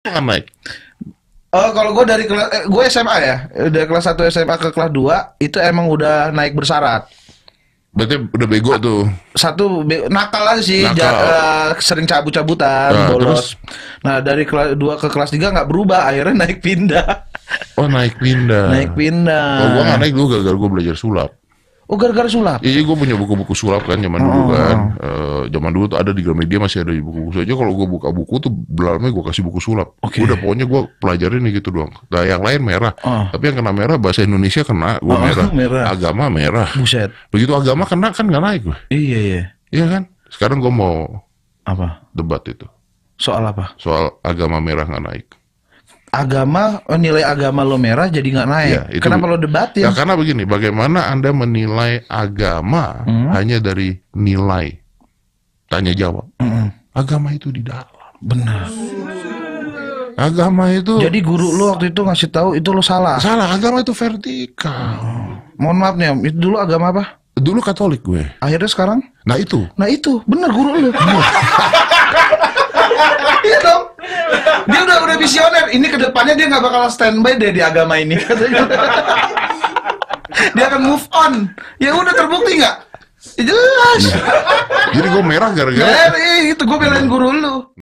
Mike? Uh, kalau gue dari kelas, eh, gue SMA ya, dari kelas 1 SMA ke kelas 2 itu emang udah naik bersarat. Berarti udah bego tuh. Satu be nakal aja sih, nakal. Ja, uh, sering cabut-cabutan, nah, bolos. Terus? Nah, dari kelas 2 ke kelas 3 nggak berubah, akhirnya naik pindah. Oh, naik pindah. naik pindah. Oh, gua nggak naik dulu gagal gue belajar sulap. Oh gara-gara sulap? Iya, iya gue punya buku-buku sulap kan zaman oh. dulu kan. E, zaman dulu tuh ada di Gramedia masih ada di buku-buku. saja. kalau gue buka buku tuh belalnya gue kasih buku sulap. Okay. Udah pokoknya gue pelajarin gitu doang. Nah, yang lain merah. Oh. Tapi yang kena merah bahasa Indonesia kena, gue oh, merah. merah. Agama merah. Buset. Begitu agama kena kan nggak naik gue. Iya iya. Iya kan? Sekarang gue mau apa? Debat itu. Soal apa? Soal agama merah nggak naik agama oh, nilai agama lo merah jadi nggak naik. Ya, itu, Kenapa lo debat Ya karena begini, bagaimana anda menilai agama hmm. hanya dari nilai tanya jawab? Hmm. Agama itu di dalam. Benar. Agama itu. Jadi guru lo waktu itu ngasih tahu itu lo salah. Salah. Agama itu vertikal. Hmm. Mohon maaf nih om, itu dulu agama apa? Dulu Katolik gue. Akhirnya sekarang? Nah itu. Nah itu, benar guru lo. Iya. dia udah udah visioner. Ini kedepannya dia nggak bakal standby deh di agama ini. dia akan move on. Ya udah terbukti nggak? Ya jelas. Jadi gue merah gara-gara. Iya, iya, itu gue belain guru lu.